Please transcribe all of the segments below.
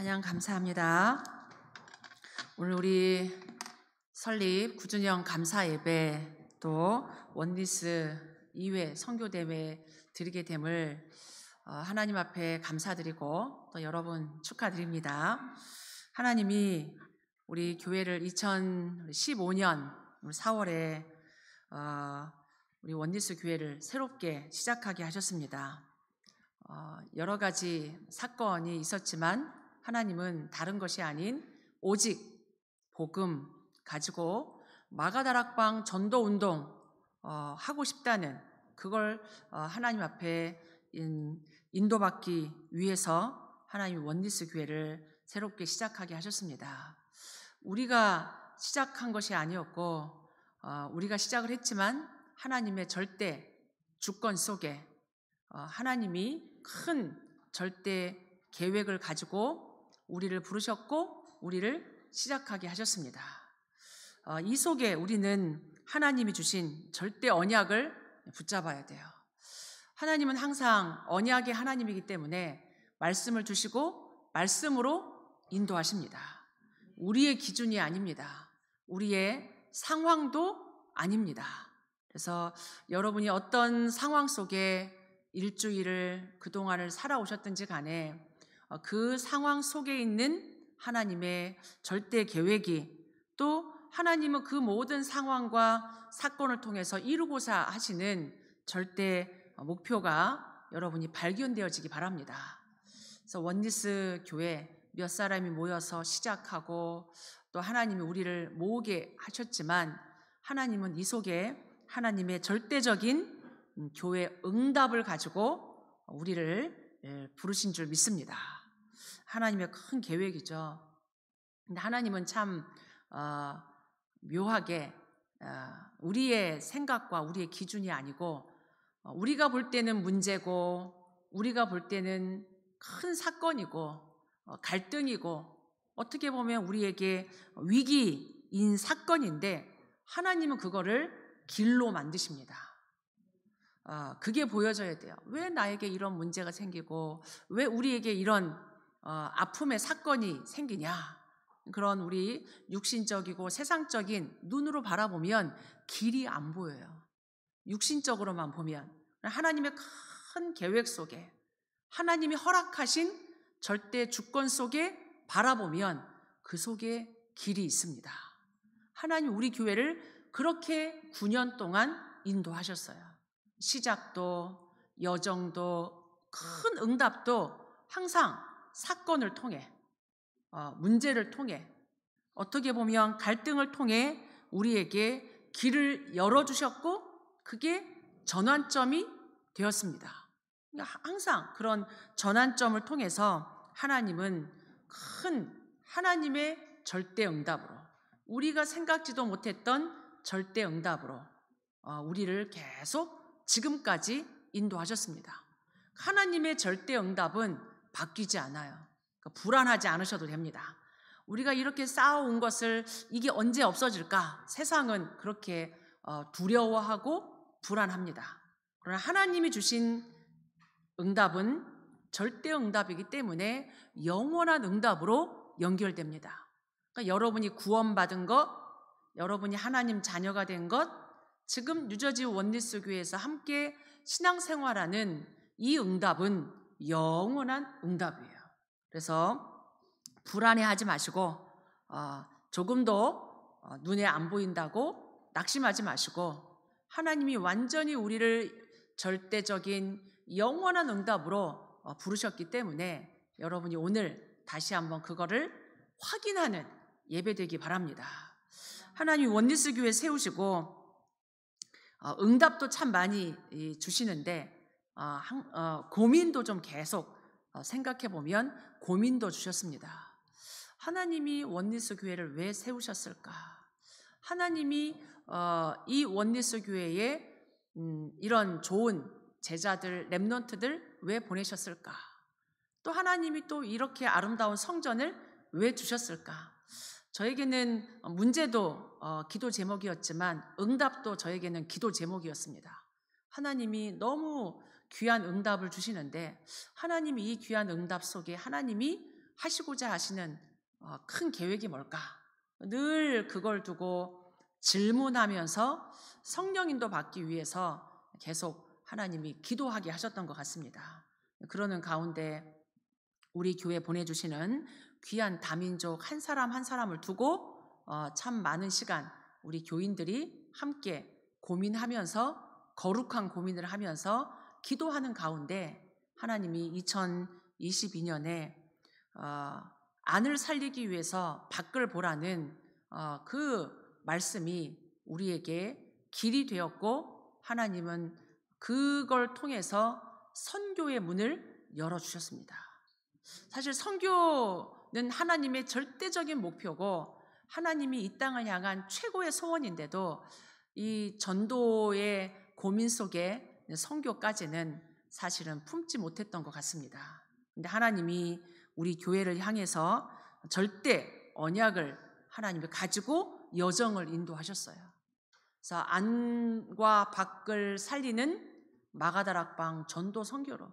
찬양 감사합니다. 오늘 우리 설립 구준영 감사 예배 또 원리스 2회 성교대회 드리게 됨을 어, 하나님 앞에 감사드리고 또 여러분 축하드립니다. 하나님이 우리 교회를 2015년 4월에 어, 우리 원리스 교회를 새롭게 시작하게 하셨습니다. 어, 여러 가지 사건이 있었지만 하나님은 다른 것이 아닌 오직 복음 가지고 마가다락방 전도 운동 어, 하고 싶다는 그걸 어, 하나님 앞에 인, 인도받기 위해서 하나님 원리스 교회를 새롭게 시작하게 하셨습니다. 우리가 시작한 것이 아니었고 어, 우리가 시작을 했지만 하나님의 절대 주권 속에 어, 하나님이 큰 절대 계획을 가지고 우리를 부르셨고 우리를 시작하게 하셨습니다. 어, 이 속에 우리는 하나님이 주신 절대 언약을 붙잡아야 돼요. 하나님은 항상 언약의 하나님이기 때문에 말씀을 주시고 말씀으로 인도하십니다. 우리의 기준이 아닙니다. 우리의 상황도 아닙니다. 그래서 여러분이 어떤 상황 속에 일주일을 그동안을 살아오셨든지 간에 어, 그 상황 속에 있는 하나님의 절대 계획이 또 하나님은 그 모든 상황과 사건을 통해서 이루고자 하시는 절대 목표가 여러분이 발견되어지기 바랍니다. 그래서 원리스 교회 몇 사람이 모여서 시작하고 또 하나님이 우리를 모으게 하셨지만 하나님은 이 속에 하나님의 절대적인 음, 교회 응답을 가지고 우리를 예, 부르신 줄 믿습니다. 하나님의 큰 계획이죠. 근데 하나님은 참 어, 묘하게 어, 우리의 생각과 우리의 기준이 아니고 어, 우리가 볼 때는 문제고 우리가 볼 때는 큰 사건이고 어, 갈등이고 어떻게 보면 우리에게 위기인 사건인데 하나님은 그거를 길로 만드십니다. 어, 그게 보여져야 돼요. 왜 나에게 이런 문제가 생기고 왜 우리에게 이런 어, 아픔의 사건이 생기냐? 그런 우리 육신적이고 세상적인 눈으로 바라보면 길이 안 보여요. 육신적으로만 보면 하나님의 큰 계획 속에 하나님이 허락하신 절대 주권 속에 바라보면 그 속에 길이 있습니다. 하나님 우리 교회를 그렇게 9년 동안 인도하셨어요. 시작도 여정도 큰 응답도 항상 사건을 통해, 어, 문제를 통해, 어떻게 보면 갈등을 통해 우리에게 길을 열어주셨고, 그게 전환점이 되었습니다. 그러니까 항상 그런 전환점을 통해서 하나님은 큰 하나님의 절대 응답으로, 우리가 생각지도 못했던 절대 응답으로 어, 우리를 계속 지금까지 인도하셨습니다. 하나님의 절대 응답은 바뀌지 않아요. 그러니까 불안하지 않으셔도 됩니다. 우리가 이렇게 쌓아온 것을 이게 언제 없어질까? 세상은 그렇게 어, 두려워하고 불안합니다. 그러나 하나님이 주신 응답은 절대 응답이기 때문에 영원한 응답으로 연결됩니다. 그러니까 여러분이 구원받은 것, 여러분이 하나님 자녀가 된 것, 지금 뉴저지 원리스 교회에서 함께 신앙생활하는 이 응답은 영원한 응답이에요. 그래서 불안해하지 마시고 어, 조금도 어, 눈에 안 보인다고 낙심하지 마시고 하나님이 완전히 우리를 절대적인 영원한 응답으로 어, 부르셨기 때문에 여러분이 오늘 다시 한번 그거를 확인하는 예배되기 바랍니다. 하나님 원리스 교회 세우시고 어, 응답도 참 많이 주시는데 어, 어, 고민도 좀 계속 어, 생각해 보면 고민도 주셨습니다. 하나님이 원리스 교회를 왜 세우셨을까? 하나님이 이 원리스 교회에 음, 이런 좋은 제자들 렘넌트들 왜 보내셨을까? 또 하나님이 또 이렇게 아름다운 성전을 왜 주셨을까? 저에게는 문제도 기도 제목이었지만 응답도 저에게는 기도 제목이었습니다. 하나님이 너무 귀한 응답을 주시는데 하나님이 이 귀한 응답 속에 하나님이 하시고자 하시는 어, 큰 계획이 뭘까? 늘 그걸 두고 질문하면서 성령인도 받기 위해서 계속 하나님이 기도하게 하셨던 것 같습니다. 그러는 가운데 우리 교회 보내주시는 귀한 다민족 한 사람 한 사람을 두고 어, 참 많은 시간 우리 교인들이 함께 고민하면서 거룩한 고민을 하면서 기도하는 가운데 하나님이 2022년에 어, 안을 살리기 위해서 밖을 보라는 어, 그 말씀이 우리에게 길이 되었고 하나님은 그걸 통해서 선교의 문을 열어주셨습니다. 사실 선교는 하나님의 절대적인 목표고 하나님이 이 땅을 향한 최고의 소원인데도 이 전도의 고민 속에 성교까지는 사실은 품지 못했던 것 같습니다. 근데 하나님이 우리 교회를 향해서 절대 언약을 하나님이 가지고 여정을 인도하셨어요. 그래서 안과 밖을 살리는 마가다락방 전도 성교로또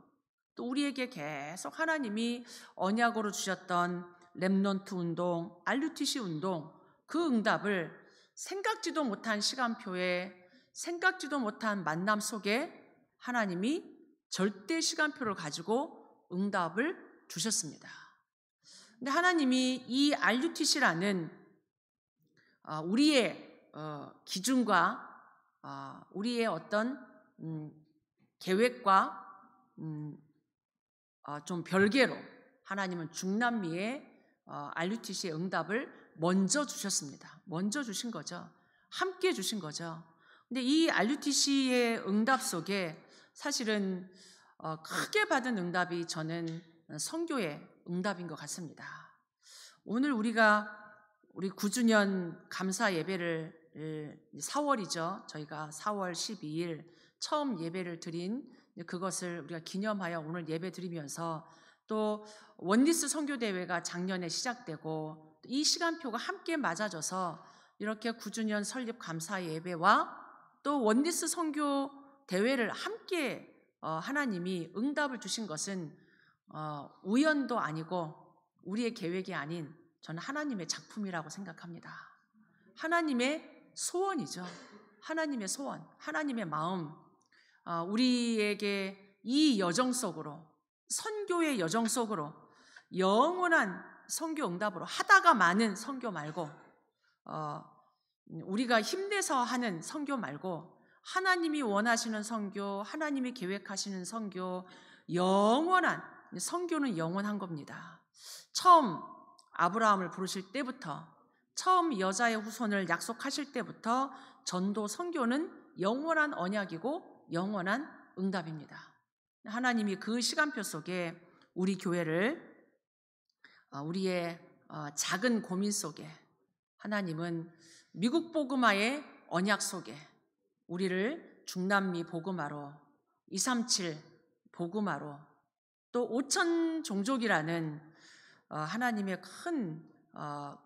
우리에게 계속 하나님이 언약으로 주셨던 랩넌트 운동, 알루티시 운동 그 응답을 생각지도 못한 시간표에 생각지도 못한 만남 속에 하나님이 절대 시간표를 가지고 응답을 주셨습니다. 근데 하나님이 이 RUTC라는 어, 우리의 어, 기준과 어, 우리의 어떤 음, 계획과 음, 좀 별개로 하나님은 중남미의 RUTC의 응답을 먼저 주셨습니다. 먼저 주신 거죠. 함께 주신 거죠. 근데 이 RUTC의 응답 속에 사실은 어, 크게 받은 응답이 저는 성교의 응답인 것 같습니다. 오늘 우리가 우리 9주년 감사 예배를 4월이죠. 저희가 4월 12일 처음 예배를 드린 그것을 우리가 기념하여 오늘 예배 드리면서 또원디스 선교대회가 작년에 시작되고 이 시간표가 함께 맞아져서 이렇게 9주년 설립 감사 예배와 또원디스 선교 대회를 함께 어, 하나님이 응답을 주신 것은 어, 우연도 아니고 우리의 계획이 아닌 저는 하나님의 작품이라고 생각합니다. 하나님의 소원이죠. 하나님의 소원, 하나님의 마음, 어, 우리에게 이 여정 속으로 선교의 여정 속으로 영원한 선교 응답으로 하다가 많은 선교 말고 우리가 힘내서 하는 선교 말고 하나님이 원하시는 성교 하나님이 계획하시는 성교 영원한 선교는 영원한 겁니다. 처음 아브라함을 부르실 때부터 처음 여자의 후손을 약속하실 때부터 전도 선교는 영원한 언약이고 영원한 응답입니다. 하나님이 그 시간표 속에 우리 교회를 어, 우리의 어, 작은 고민 속에 하나님은 미국 복음화의 언약 속에 우리를 중남미 복음화로 237 복음화로 또 5천 종족이라는 어, 하나님의 큰그 어,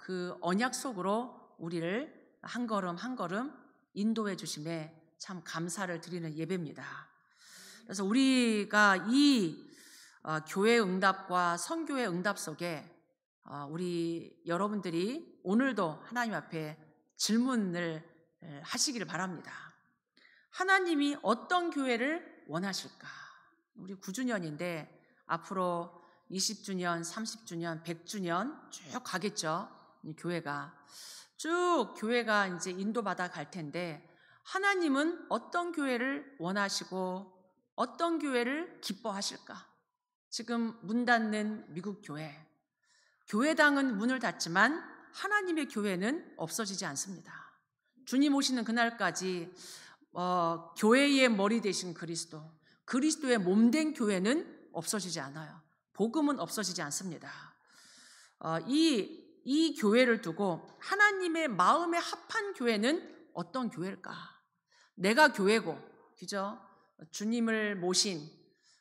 언약 속으로 우리를 한 걸음 한 걸음 인도해 주심에 참 감사를 드리는 예배입니다. 그래서 우리가 이 어, 교회 응답과 선교의 응답 속에 우리 여러분들이 오늘도 하나님 앞에 질문을 하시기를 바랍니다. 하나님이 어떤 교회를 원하실까? 우리 9주년인데 앞으로 20주년, 30주년, 100주년 쭉 가겠죠. 교회가 쭉 교회가 이제 인도받아 갈 텐데 하나님은 어떤 교회를 원하시고 어떤 교회를 기뻐하실까? 지금 문 닫는 미국 교회. 교회당은 문을 닫지만 하나님의 교회는 없어지지 않습니다. 주님 오시는 그날까지 어, 교회의 머리 대신 그리스도, 그리스도의 몸된 교회는 없어지지 않아요. 복음은 없어지지 않습니다. 어, 이, 이 교회를 두고 하나님의 마음에 합한 교회는 어떤 교회일까? 내가 교회고, 그죠? 주님을 모신,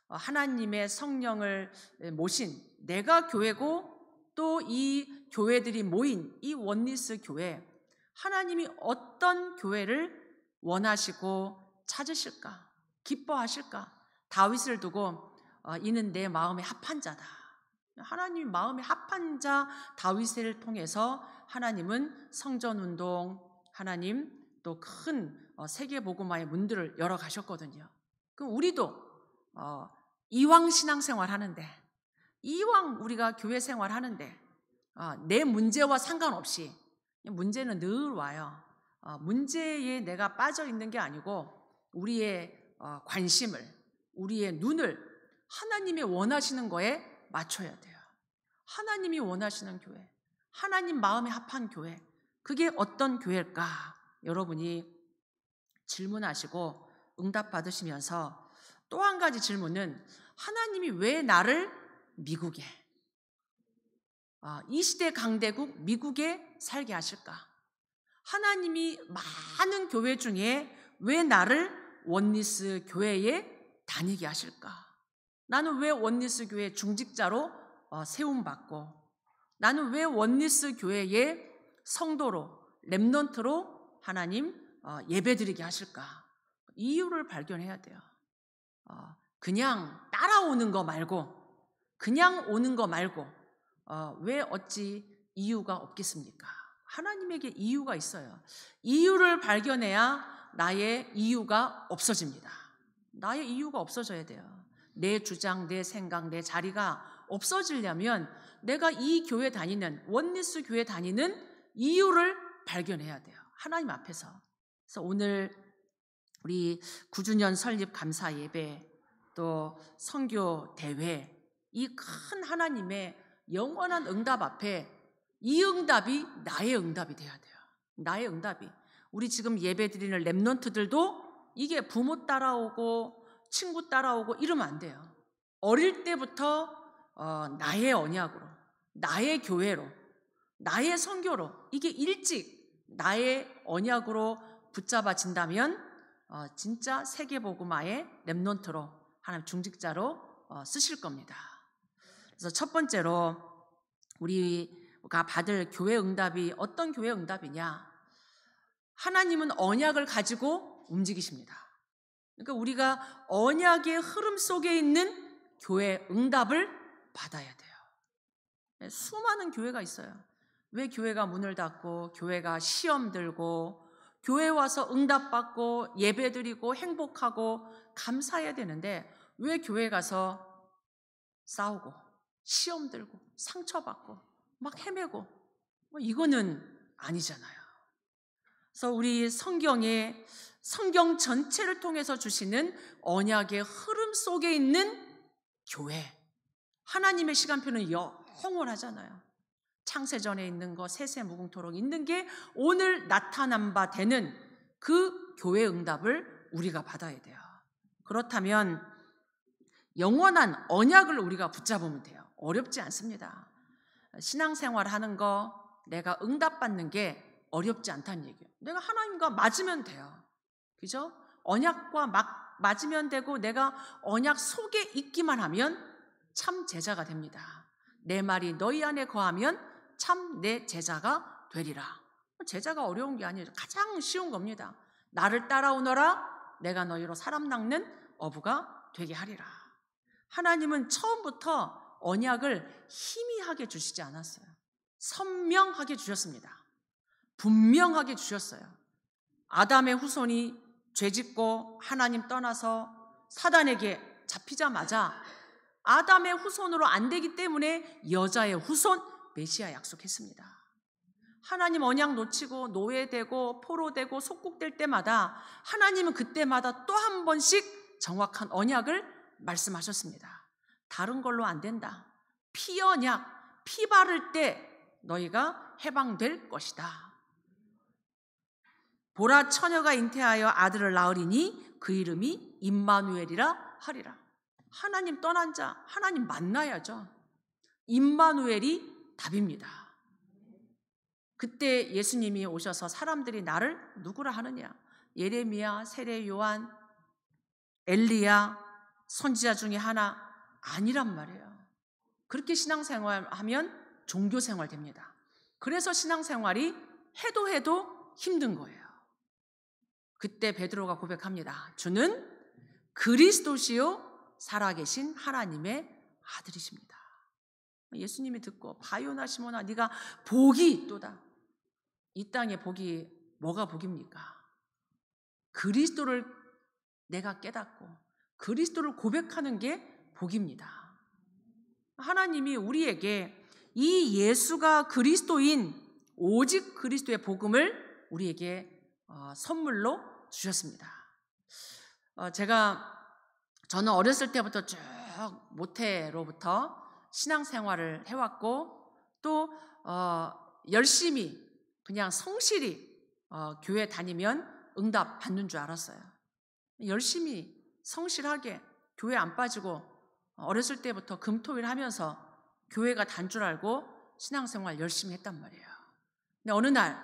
어, 하나님의 성령을 모신, 내가 교회고 또 이 교회들이 모인 이 원리스 교회, 하나님이 어떤 교회를 원하시고 찾으실까? 기뻐하실까? 다윗을 두고 어, 이는 내마음의 합한 자다. 하나님 마음의 합한 자 다윗을 통해서 하나님은 성전 운동, 하나님 또큰 어, 세계 보고마의 문들을 열어 가셨거든요. 그럼 우리도 어, 이왕 신앙생활 하는데, 이왕 우리가 교회 생활 하는데 어, 내 문제와 상관없이 문제는 늘 와요. 어, 문제에 내가 빠져 있는 게 아니고 우리의 어, 관심을 우리의 눈을 하나님이 원하시는 거에 맞춰야 돼요. 하나님이 원하시는 교회, 하나님 마음에 합한 교회, 그게 어떤 교회일까? 여러분이 질문하시고 응답 받으시면서 또 한 가지 질문은 하나님이 왜 나를 미국에, 어, 이 시대 강대국 미국에 살게 하실까? 하나님이 많은 교회 중에 왜 나를 원리스 교회에 다니게 하실까? 나는 왜 원리스 교회 중직자로 어, 세움받고 나는 왜 원리스 교회의 성도로 랩넌트로 하나님 어, 예배드리게 하실까? 이유를 발견해야 돼요. 어, 그냥 따라오는 거 말고 그냥 오는 거 말고 왜 어찌 이유가 없겠습니까? 하나님에게 이유가 있어요. 이유를 발견해야 나의 이유가 없어집니다. 나의 이유가 없어져야 돼요. 내 주장, 내 생각, 내 자리가 없어지려면 내가 이 교회 다니는, 원리스 교회 다니는 이유를 발견해야 돼요. 하나님 앞에서. 그래서 오늘 우리 9주년 설립 감사 예배 또성교 대회 이 큰 하나님의 영원한 응답 앞에 이 응답이 나의 응답이 돼야 돼요. 나의 응답이. 우리 지금 예배 드리는 랩넌트들도 이게 부모 따라오고 친구 따라오고 이러면 안 돼요. 어릴 때부터 어, 나의 언약으로, 나의 교회로, 나의 선교로 이게 일찍 나의 언약으로 붙잡아진다면 어, 진짜 세계보고마의 랩넌트로 하나님 중직자로 어, 쓰실 겁니다. 그래서 첫 번째로 우리 가 받을 교회 응답이 어떤 교회 응답이냐? 하나님은 언약을 가지고 움직이십니다. 그러니까 우리가 언약의 흐름 속에 있는 교회 응답을 받아야 돼요. 네, 수많은 교회가 있어요. 왜 교회가 문을 닫고 교회가 시험 들고 교회 와서 응답받고 예배드리고 행복하고 감사해야 되는데 왜 교회 가서 싸우고 시험 들고 상처받고 막 헤매고 뭐 이거는 아니잖아요. 그래서 우리 성경에 성경 전체를 통해서 주시는 언약의 흐름 속에 있는 교회 하나님의 시간표는 영원하잖아요. 창세전에 있는 것, 세세 무궁토록 있는 게 오늘 나타난 바 되는 그 교회 응답을 우리가 받아야 돼요. 그렇다면 영원한 언약을 우리가 붙잡으면 돼요. 어렵지 않습니다. 신앙생활 하는 거 내가 응답받는 게 어렵지 않다는 얘기예요. 내가 하나님과 맞으면 돼요. 그죠? 언약과 막 맞으면 되고 내가 언약 속에 있기만 하면 참 제자가 됩니다. 내 말이 너희 안에 거하면 참 내 제자가 되리라. 제자가 어려운 게 아니에요. 가장 쉬운 겁니다. 나를 따라오너라 내가 너희로 사람 낚는 어부가 되게 하리라. 하나님은 처음부터 언약을 희미하게 주시지 않았어요. 선명하게 주셨습니다. 분명하게 주셨어요. 아담의 후손이 죄 짓고 하나님 떠나서 사단에게 잡히자마자 아담의 후손으로 안 되기 때문에 여자의 후손 메시아 약속했습니다. 하나님 언약 놓치고 노예되고 포로되고 속국될 때마다 하나님은 그때마다 또 한 번씩 정확한 언약을 말씀하셨습니다. 다른 걸로 안 된다. 피언약, 피 바를 때 너희가 해방될 것이다. 보라 처녀가 잉태하여 아들을 낳으리니 그 이름이 임마누엘이라 하리라. 하나님 떠난 자, 하나님 만나야죠. 임마누엘이 답입니다. 그때 예수님이 오셔서 사람들이 나를 누구라 하느냐? 예레미야, 세례 요한, 엘리야, 선지자 중에 하나, 아니란 말이에요. 그렇게 신앙생활하면 종교생활 됩니다. 그래서 신앙생활이 해도 해도 힘든 거예요. 그때 베드로가 고백합니다. 주는 그리스도시요 살아계신 하나님의 아들이십니다. 예수님이 듣고 바요나 시모나 네가 복이 있도다. 이 땅의 복이 뭐가 복입니까? 그리스도를 내가 깨닫고 그리스도를 고백하는 게 복입니다. 하나님이 우리에게 이 예수가 그리스도인 오직 그리스도의 복음을 우리에게 어, 선물로 주셨습니다. 어, 제가 저는 어렸을 때부터 쭉 모태로부터 신앙생활을 해왔고 또 어, 열심히 그냥 성실히 교회 다니면 응답 받는 줄 알았어요. 열심히 성실하게 교회 안 빠지고 어렸을 때부터 금토일 하면서 교회가 단 줄 알고 신앙생활 열심히 했단 말이에요. 근데 어느 날,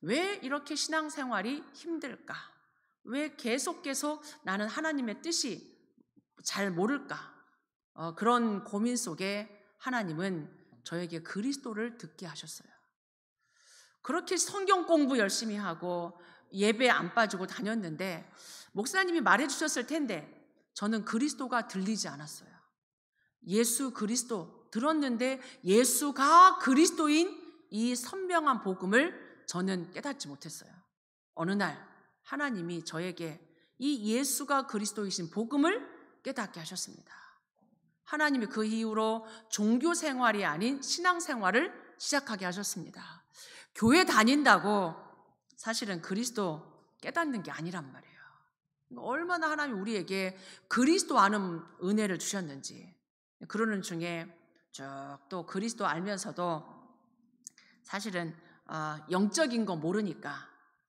왜 이렇게 신앙생활이 힘들까? 왜 계속 계속 나는 하나님의 뜻이 잘 모를까? 어, 그런 고민 속에 하나님은 저에게 그리스도를 듣게 하셨어요. 그렇게 성경 공부 열심히 하고 예배 안 빠지고 다녔는데 목사님이 말해 주셨을 텐데 저는 그리스도가 들리지 않았어요. 예수 그리스도 들었는데 예수가 그리스도인 이 선명한 복음을 저는 깨닫지 못했어요. 어느 날 하나님이 저에게 이 예수가 그리스도이신 복음을 깨닫게 하셨습니다. 하나님이 그 이후로 종교 생활이 아닌 신앙 생활을 시작하게 하셨습니다. 교회 다닌다고 사실은 그리스도 깨닫는 게 아니란 말이에요. 얼마나 하나님 우리에게 그리스도 아는 은혜를 주셨는지 그러는 중에 쭉 또 그리스도 알면서도 사실은 아, 영적인 거 모르니까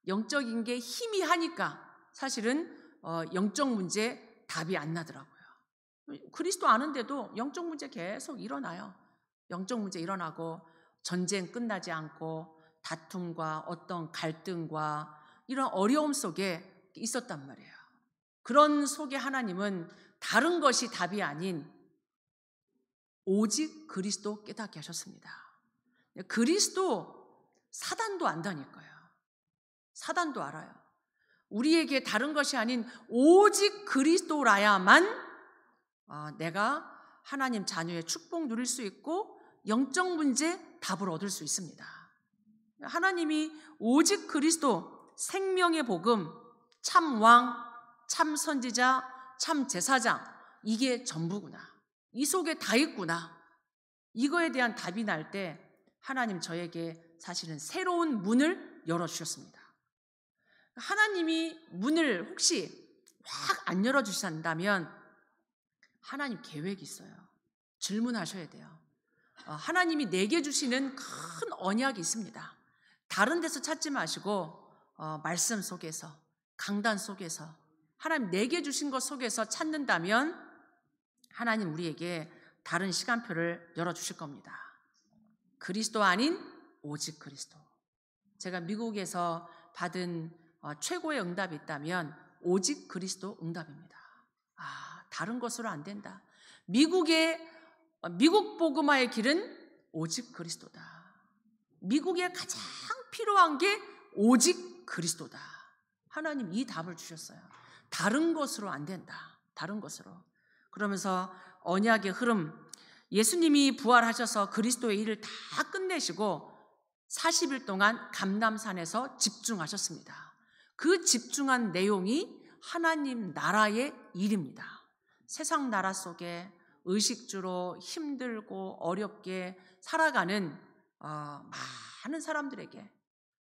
영적인 게 희미하니까 사실은 어, 영적 문제 답이 안 나더라고요. 그리스도 아는데도 영적 문제 계속 일어나요. 영적 문제 일어나고 전쟁 끝나지 않고 다툼과 어떤 갈등과 이런 어려움 속에 있었단 말이에요. 그런 속에 하나님은 다른 것이 답이 아닌 오직 그리스도 깨닫게 하셨습니다. 그리스도 사단도 안다니까요. 사단도 알아요. 우리에게 다른 것이 아닌 오직 그리스도라야만 아, 내가 하나님 자녀의 축복 누릴 수 있고 영적 문제 답을 얻을 수 있습니다. 하나님이 오직 그리스도 생명의 복음 참왕 참 선지자, 참 제사장, 이게 전부구나. 이 속에 다 있구나. 이거에 대한 답이 날 때 하나님 저에게 사실은 새로운 문을 열어주셨습니다. 하나님이 문을 혹시 확 안 열어주신다면 하나님 계획이 있어요. 질문하셔야 돼요. 어, 하나님이 내게 주시는 큰 언약이 있습니다. 다른 데서 찾지 마시고 어, 말씀 속에서 강단 속에서 하나님 내게 주신 것 속에서 찾는다면 하나님 우리에게 다른 시간표를 열어주실 겁니다. 그리스도 아닌 오직 그리스도. 제가 미국에서 받은 어, 최고의 응답이 있다면 오직 그리스도 응답입니다. 아, 다른 것으로 안 된다. 미국의 어, 미국 복음화의 길은 오직 그리스도다. 미국에 가장 필요한 게 오직 그리스도다. 하나님 이 답을 주셨어요. 다른 것으로 안 된다. 다른 것으로. 그러면서 언약의 흐름, 예수님이 부활하셔서 그리스도의 일을 다 끝내시고 40일 동안 감남산에서 집중하셨습니다. 그 집중한 내용이 하나님 나라의 일입니다. 세상 나라 속에 의식주로 힘들고 어렵게 살아가는 어, 많은 사람들에게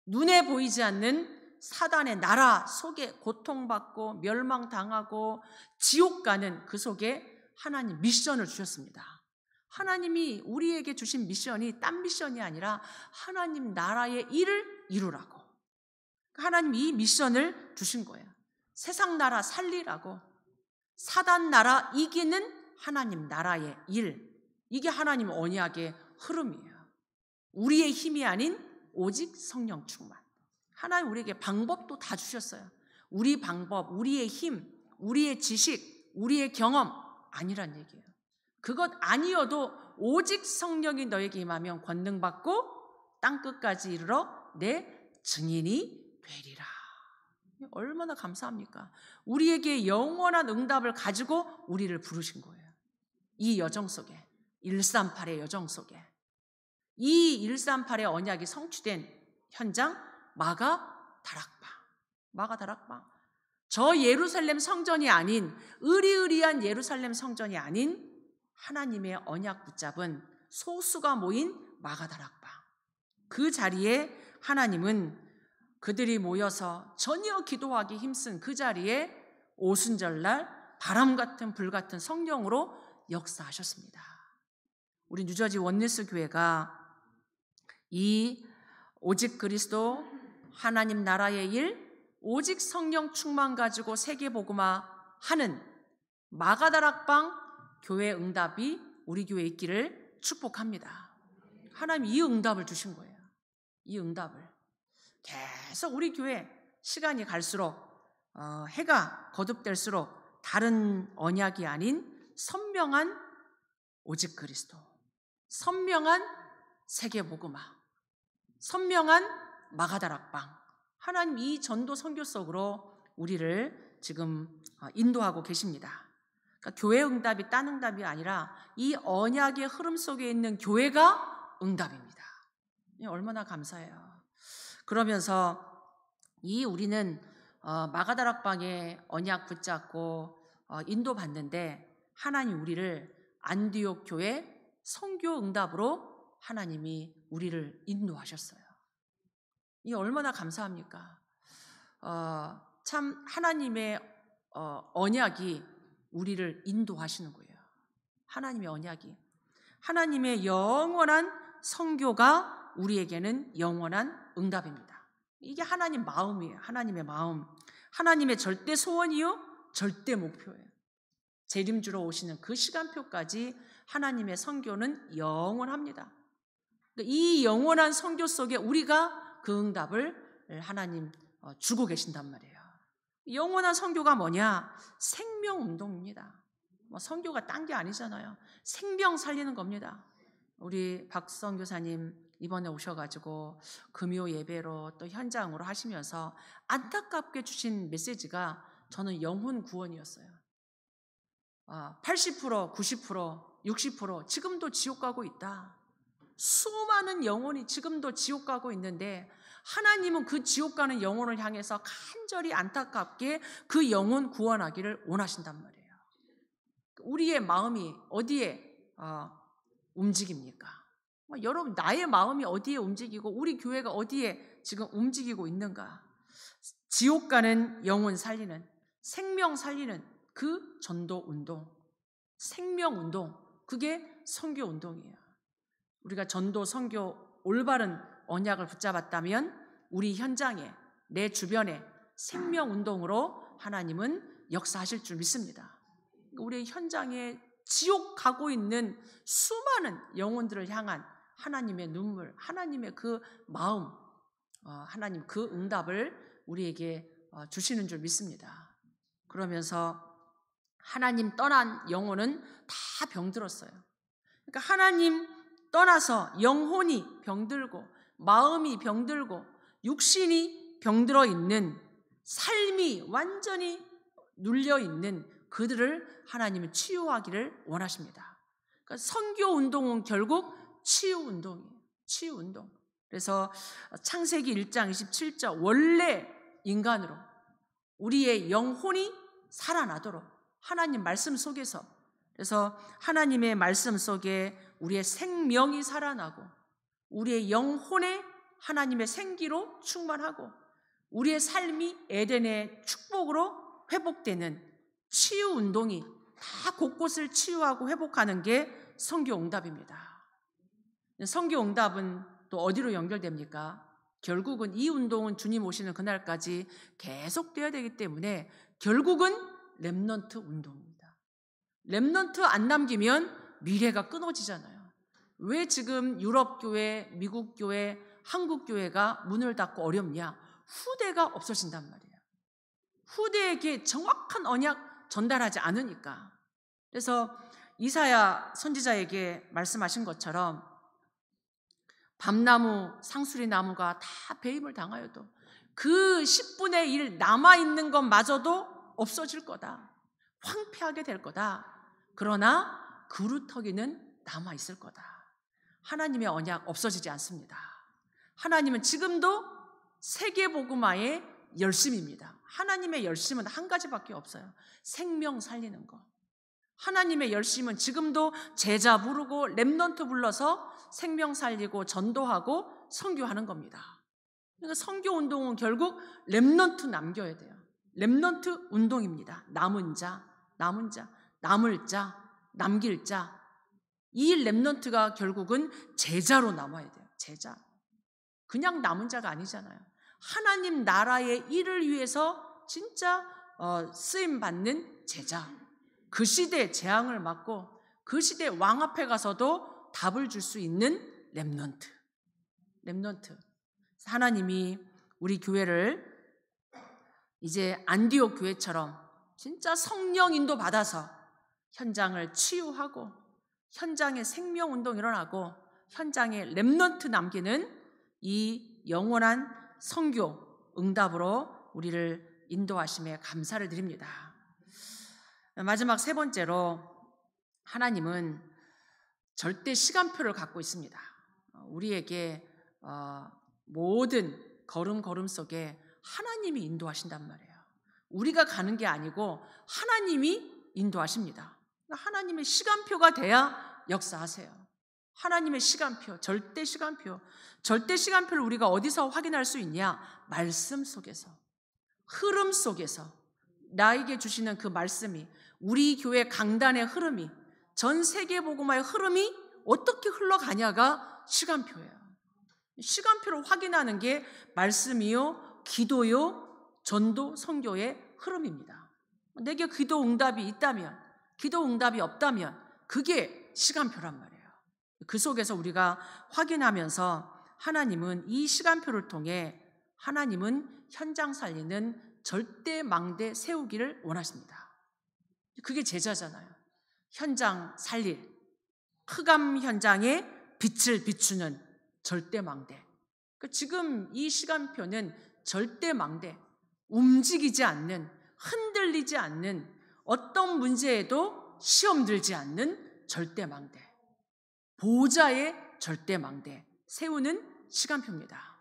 눈에 보이지 않는 사단의 나라 속에 고통받고 멸망당하고 지옥 가는 그 속에 하나님 미션을 주셨습니다. 하나님이 우리에게 주신 미션이 딴 미션이 아니라 하나님 나라의 일을 이루라고. 하나님 이 미션을 주신 거예요. 세상 나라 살리라고. 사단 나라 이기는 하나님 나라의 일. 이게 하나님 언약의 흐름이에요. 우리의 힘이 아닌 오직 성령 충만. 하나님 우리에게 방법도 다 주셨어요. 우리 방법, 우리의 힘, 우리의 지식, 우리의 경험 아니란 얘기예요. 그것 아니어도 오직 성령이 너에게 임하면 권능 받고 땅 끝까지 이르러 내 증인이 되리라. 얼마나 감사합니까? 우리에게 영원한 응답을 가지고 우리를 부르신 거예요. 이 여정 속에 138의 여정 속에 이 138의 언약이 성취된 현장 마가 다락방. 마가 다락방. 저 예루살렘 성전이 아닌 의리의리한 예루살렘 성전이 아닌 하나님의 언약 붙잡은 소수가 모인 마가 다락방. 그 자리에 하나님은 그들이 모여서 전혀 기도하기 힘쓴 그 자리에 오순절날 바람 같은 불 같은 성령으로 역사하셨습니다. 우리 뉴저지 원리스 교회가 이 오직 그리스도 하나님 나라의 일, 오직 성령 충만 가지고 세계보고마 하는 마가다락방 교회 응답이 우리 교회에 있기를 축복합니다. 하나님 이 응답을 주신 거예요. 이 응답을. 계속 우리 교회 시간이 갈수록 어, 해가 거듭될수록 다른 언약이 아닌 선명한 오직 그리스도, 선명한 세계보음화 선명한 마가다락방 하나님 이 전도 선교 속으로 우리를 지금 어, 인도하고 계십니다. 그러니까 교회 응답이 딴 응답이 아니라 이 언약의 흐름 속에 있는 교회가 응답입니다. 예, 얼마나 감사해요. 그러면서 이 우리는 어, 마가다락방에 언약 붙잡고 어, 인도받는데 하나님 우리를 안디옥 교회 성교 응답으로 하나님이 우리를 인도하셨어요. 이 얼마나 감사합니까? 어, 참 하나님의 어, 언약이 우리를 인도하시는 거예요. 하나님의 언약이 하나님의 영원한 성교가 우리에게는 영원한 응답입니다. 이게 하나님 마음이에요. 하나님의 마음. 하나님의 절대 소원이요, 절대 목표예요. 재림주로 오시는 그 시간표까지 하나님의 성교는 영원합니다. 그러니까 이 영원한 성교 속에 우리가 그 응답을 하나님 어, 주고 계신단 말이에요. 영원한 성교가 뭐냐? 생명 운동입니다. 뭐 성교가 딴 게 아니잖아요. 생명 살리는 겁니다. 우리 박성 교사님 이번에 오셔가지고 금요 예배로 또 현장으로 하시면서 안타깝게 주신 메시지가 저는 영혼 구원이었어요. 80%, 90%, 60% 지금도 지옥 가고 있다. 수많은 영혼이 지금도 지옥 가고 있는데 하나님은 그 지옥 가는 영혼을 향해서 간절히 안타깝게 그 영혼 구원하기를 원하신단 말이에요. 우리의 마음이 어디에 어, 움직입니까? 뭐 여러분 나의 마음이 어디에 움직이고 우리 교회가 어디에 지금 움직이고 있는가? 지옥 가는 영혼 살리는 생명 살리는 그 전도 운동, 생명 운동, 그게 성교 운동이에요. 우리가 전도, 선교, 올바른 언약을 붙잡았다면 우리 현장에, 내 주변에 생명운동으로 하나님은 역사하실 줄 믿습니다. 그러니까 우리 현장에 지옥 가고 있는 수많은 영혼들을 향한 하나님의 눈물, 하나님의 그 마음, 어, 하나님 그 응답을 우리에게 어, 주시는 줄 믿습니다. 그러면서 하나님 떠난 영혼은 다 병들었어요. 그러니까 하나님 떠나서 영혼이 병들고 마음이 병들고 육신이 병들어 있는 삶이 완전히 눌려 있는 그들을 하나님은 치유하기를 원하십니다. 그러니까 선교 운동은 결국 치유 운동이에요. 치유 운동. 그래서 창세기 1장 27절 원래 인간으로 우리의 영혼이 살아나도록 하나님 말씀 속에서 그래서 하나님의 말씀 속에 우리의 생명이 살아나고 우리의 영혼에 하나님의 생기로 충만하고 우리의 삶이 에덴의 축복으로 회복되는 치유 운동이 다 곳곳을 치유하고 회복하는 게 성교 응답입니다. 성교 응답은 또 어디로 연결됩니까? 결국은 이 운동은 주님 오시는 그날까지 계속되어야 되기 때문에 결국은 렘넌트 운동입니다. 랩런트안 남기면 미래가 끊어지잖아요. 왜 지금 유럽 교회, 미국 교회, 한국 교회가 문을 닫고 어렵냐? 후대가 없어진단 말이에요. 후대에게 정확한 언약 전달하지 않으니까. 그래서 이사야 선지자에게 말씀하신 것처럼 밤나무, 상수리 나무가 다 배임을 당하여도 그 10분의 1 남아있는 것마저도 없어질 거다. 황폐하게 될 거다. 그러나 그루터기는 남아 있을 거다. 하나님의 언약 없어지지 않습니다. 하나님은 지금도 세계 복음화의 열심입니다. 하나님의 열심은 한 가지밖에 없어요. 생명 살리는 것. 하나님의 열심은 지금도 제자 부르고 랩넌트 불러서 생명 살리고 전도하고 성교하는 겁니다. 그러니까 선교 운동은 결국 랩넌트 남겨야 돼요. 랩넌트 운동입니다. 남은 자, 남은 자. 남을 자, 남길 자. 이 랩넌트가 결국은 제자로 남아야 돼요. 제자. 그냥 남은 자가 아니잖아요. 하나님 나라의 일을 위해서 진짜 어, 쓰임 받는 제자. 그 시대의 재앙을 막고 그 시대 왕 앞에 가서도 답을 줄 수 있는 랩넌트. 랩넌트. 하나님이 우리 교회를 이제 안디옥 교회처럼 진짜 성령 인도 받아서 현장을 치유하고 현장에 생명운동 일어나고 현장에 렘넌트 남기는 이 영원한 성교 응답으로 우리를 인도하심에 감사를 드립니다. 마지막 세 번째로 하나님은 절대 시간표를 갖고 있습니다. 우리에게 어, 모든 걸음걸음 속에 하나님이 인도하신단 말이에요. 우리가 가는 게 아니고 하나님이 인도하십니다. 하나님의 시간표가 돼야 역사하세요. 하나님의 시간표, 절대 시간표. 절대 시간표를 우리가 어디서 확인할 수 있냐? 말씀 속에서. 흐름 속에서. 나에게 주시는 그 말씀이, 우리 교회 강단의 흐름이, 전 세계 보고화의 흐름이 어떻게 흘러가냐가 시간표예요. 시간표를 확인하는 게 말씀이요, 기도요, 전도, 성교의 흐름입니다. 내게 기도 응답이 있다면, 기도 응답이 없다면 그게 시간표란 말이에요. 그 속에서 우리가 확인하면서 하나님은 이 시간표를 통해 하나님은 현장 살리는 절대 망대 세우기를 원하십니다. 그게 제자잖아요. 현장 살릴, 흑암 현장에 빛을 비추는 절대 망대. 그러니까 지금 이 시간표는 절대 망대, 움직이지 않는, 흔들리지 않는 어떤 문제에도 시험 들지 않는 절대망대, 보좌의 절대망대, 세우는 시간표입니다.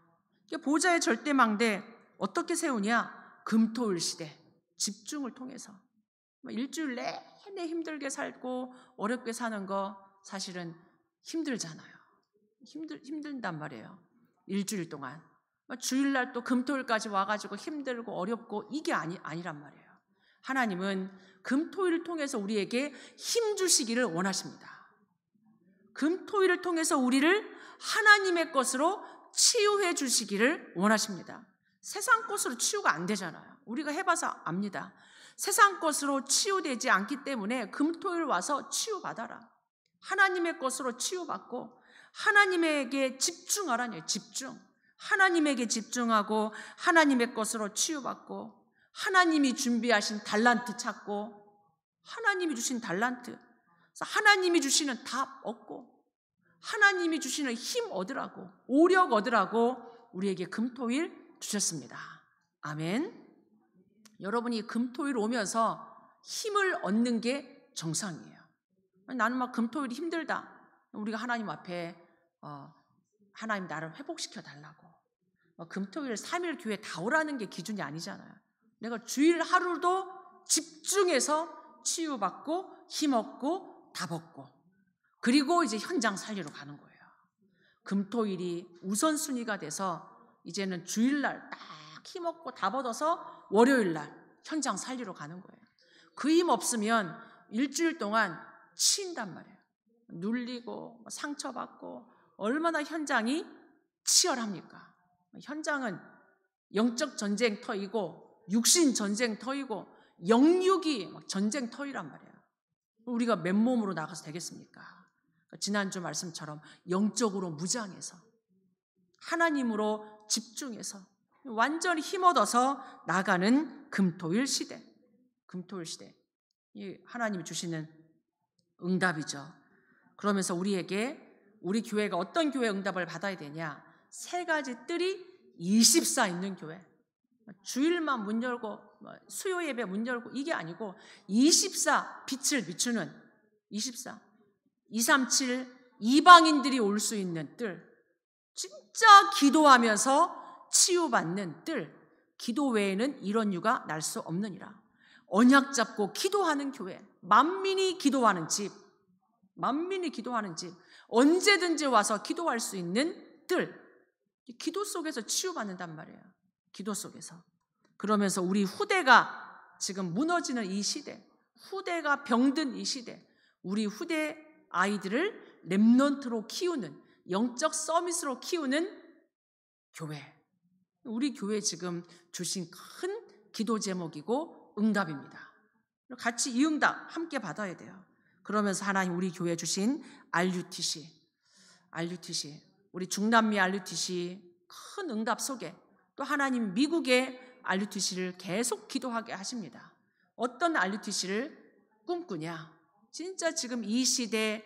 보좌의 절대망대 어떻게 세우냐? 금토일 시대, 집중을 통해서. 뭐 일주일 내내 힘들게 살고 어렵게 사는 거 사실은 힘들잖아요. 힘들, 힘든단 말이에요. 일주일 동안. 뭐 주일날 또 금토일까지 와가지고 힘들고 어렵고 이게 아니, 아니란 말이에요. 하나님은 금토일을 통해서 우리에게 힘 주시기를 원하십니다. 금토일을 통해서 우리를 하나님의 것으로 치유해 주시기를 원하십니다. 세상 것으로 치유가 안 되잖아요. 우리가 해봐서 압니다. 세상 것으로 치유되지 않기 때문에 금토일 와서 치유받아라. 하나님의 것으로 치유받고 하나님에게 집중하라니 집중. 하나님에게 집중하고 하나님의 것으로 치유받고 하나님이 준비하신 달란트 찾고 하나님이 주신 달란트 하나님이 주시는 답 얻고 하나님이 주시는 힘 얻으라고 오력 얻으라고 우리에게 금토일 주셨습니다. 아멘. 여러분이 금토일 오면서 힘을 얻는 게 정상이에요. 나는 막 금토일이 힘들다. 우리가 하나님 앞에 어, 하나님 나를 회복시켜 달라고 뭐 금토일 3일 교회 다 오라는 게 기준이 아니잖아요. 내가 주일 하루도 집중해서 치유받고 힘없고 답없고 그리고 이제 현장 살리러 가는 거예요. 금토일이 우선순위가 돼서 이제는 주일날 딱 힘없고 다 얻어서 월요일날 현장 살리러 가는 거예요. 그 힘 없으면 일주일 동안 치인단 말이에요. 눌리고 뭐 상처받고 얼마나 현장이 치열합니까? 현장은 영적 전쟁터이고 육신 전쟁터이고 영육이 전쟁터이란 말이에요. 우리가 맨몸으로 나가서 되겠습니까? 그러니까 지난주 말씀처럼 영적으로 무장해서 하나님으로 집중해서 완전히 힘얻어서 나가는 금토일 시대. 금토일 시대. 이 하나님이 주시는 응답이죠. 그러면서 우리에게 우리 교회가 어떤 교회 응답을 받아야 되냐? 세 가지 뜰이 24 있는 교회. 주일만 문 열고 뭐, 수요 예배 문 열고 이게 아니고 24 빛을 비추는 24 237 이방인들이 올 수 있는 뜰 진짜 기도하면서 치유받는 뜰 기도 외에는 이런 유가 날 수 없느니라 언약 잡고 기도하는 교회 만민이 기도하는 집 만민이 기도하는 집 언제든지 와서 기도할 수 있는 뜰 기도 속에서 치유받는단 말이에요 기도 속에서. 그러면서 우리 후대가 지금 무너지는 이 시대, 후대가 병든 이 시대, 우리 후대 아이들을 랩런트로 키우는 영적 서밋으로 키우는 교회. 우리 교회 지금 주신 큰 기도 제목이고 응답입니다. 같이 이 응답 함께 받아야 돼요. 그러면서 하나님 우리 교회 주신 RUTC, RUTC, 우리 중남미 RUTC 큰 응답 속에 또 하나님 미국의 알루티시를 계속 기도하게 하십니다. 어떤 알루티시를 꿈꾸냐? 진짜 지금 이 시대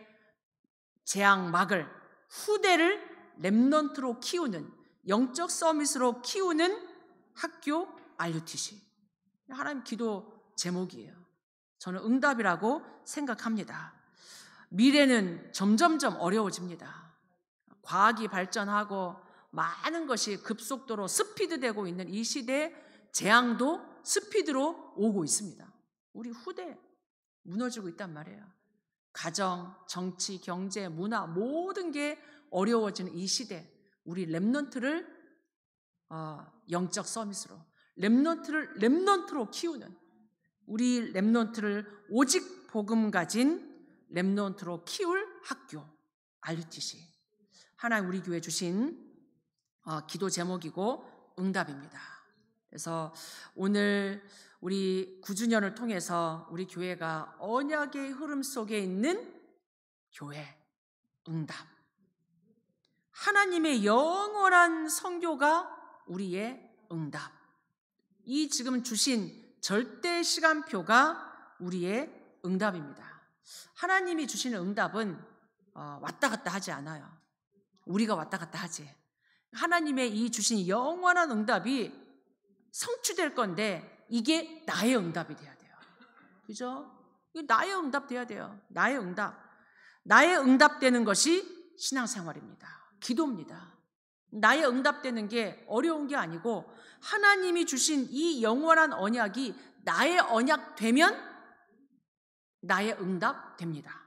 재앙 막을 후대를 랩넌트로 키우는 영적 서밋으로 키우는 학교 알루티시. 하나님 기도 제목이에요. 저는 응답이라고 생각합니다. 미래는 점점점 어려워집니다. 과학이 발전하고 많은 것이 급속도로 스피드되고 있는 이 시대에 재앙도 스피드로 오고 있습니다. 우리 후대 무너지고 있단 말이에요. 가정, 정치, 경제, 문화 모든 게 어려워지는 이 시대 우리 랩넌트를 어, 영적 서밋으로 랩넌트를 랩넌트로 키우는 우리 랩넌트를 오직 복음 가진 랩넌트로 키울 학교 알루티시 하나님 우리 교회 주신 어, 기도 제목이고 응답입니다. 그래서 오늘 우리 9주년을 통해서 우리 교회가 언약의 흐름 속에 있는 교회 응답 하나님의 영원한 성교가 우리의 응답 이 지금 주신 절대 시간표가 우리의 응답입니다. 하나님이 주시는 응답은 어, 왔다 갔다 하지 않아요. 우리가 왔다 갔다 하지. 하나님의 이 주신 영원한 응답이 성취될 건데 이게 나의 응답이 돼야 돼요. 그죠? 이 나의 응답 돼야 돼요. 나의 응답. 나의 응답되는 것이 신앙생활입니다. 기도입니다. 나의 응답되는 게 어려운 게 아니고 하나님이 주신 이 영원한 언약이 나의 언약 되면 나의 응답 됩니다.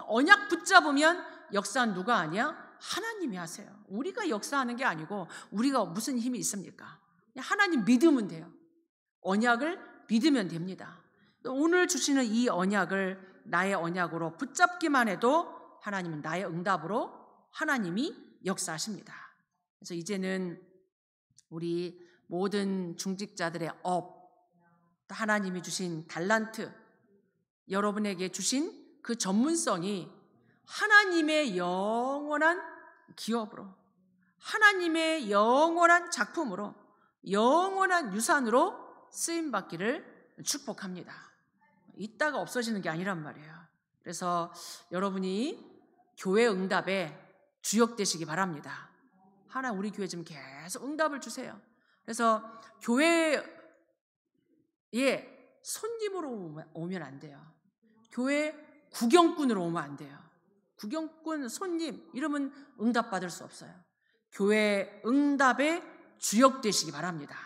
언약 붙잡으면 역사는 누가 아니야? 하나님이 하세요. 우리가 역사하는 게 아니고 우리가 무슨 힘이 있습니까? 하나님 믿으면 돼요. 언약을 믿으면 됩니다. 오늘 주시는 이 언약을 나의 언약으로 붙잡기만 해도 하나님은 나의 응답으로 하나님이 역사하십니다. 그래서 이제는 우리 모든 중직자들의 업, 하나님이 주신 달란트, 여러분에게 주신 그 전문성이 하나님의 영원한 기업으로, 하나님의 영원한 작품으로, 영원한 유산으로 쓰임받기를 축복합니다. 있다가 없어지는 게 아니란 말이에요. 그래서 여러분이 교회 응답에 주역되시기 바랍니다. 하나 우리 교회 지 계속 응답을 주세요. 그래서 교회에 손님으로 오면 안 돼요. 교회 구경꾼으로 오면 안 돼요. 구경꾼, 손님 이러면 응답받을 수 없어요. 교회 응답의 주역 되시기 바랍니다.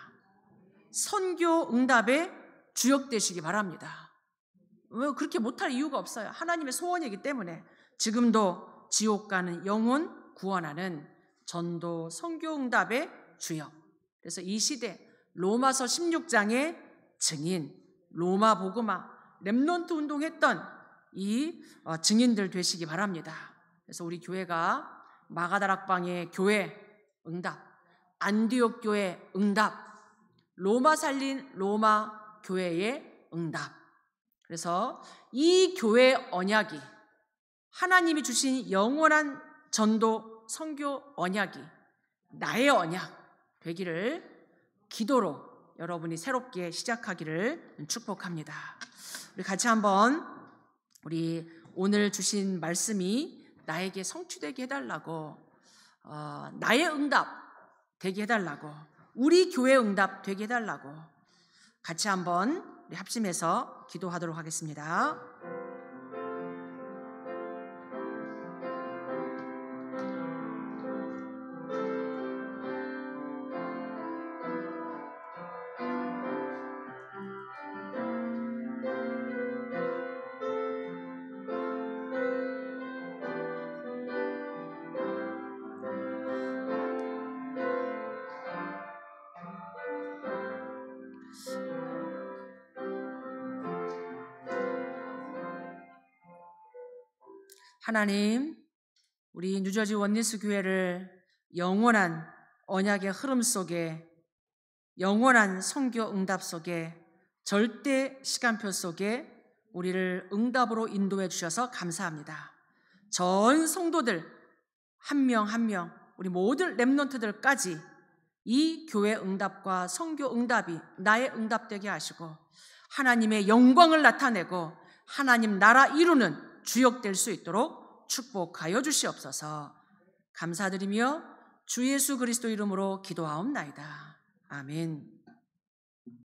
선교 응답의 주역 되시기 바랍니다. 왜 그렇게 못할 이유가 없어요. 하나님의 소원이기 때문에 지금도 지옥 가는 영혼 구원하는 전도 선교 응답의 주역. 그래서 이 시대 로마서 16장의 증인, 로마 보그마 렘넌트 운동했던 이 어, 증인들 되시기 바랍니다. 그래서 우리 교회가 마가다락방의 교회 응답, 안디옥 교회 응답, 로마 살린 로마 교회의 응답. 그래서 이 교회 언약이 하나님이 주신 영원한 전도 성교 언약이 나의 언약 되기를 기도로 여러분이 새롭게 시작하기를 축복합니다. 우리 같이 한번 우리 오늘 주신 말씀이 나에게 성취되게 해달라고 어, 나의 응답 되게 해달라고 우리 교회 응답 되게 해달라고 같이 한번 합심해서 기도하도록 하겠습니다. 하나님, 우리 뉴저지 원리스 교회를 영원한 언약의 흐름 속에 영원한 성교 응답 속에 절대 시간표 속에 우리를 응답으로 인도해 주셔서 감사합니다. 전 성도들 한 명 한 명 우리 모든 랩런트들까지 이 교회 응답과 성교 응답이 나의 응답되게 하시고 하나님의 영광을 나타내고 하나님 나라 이루는 주역될 수 있도록 축복하여 주시옵소서. 감사드리며 주 예수 그리스도 이름으로 기도하옵나이다. 아멘.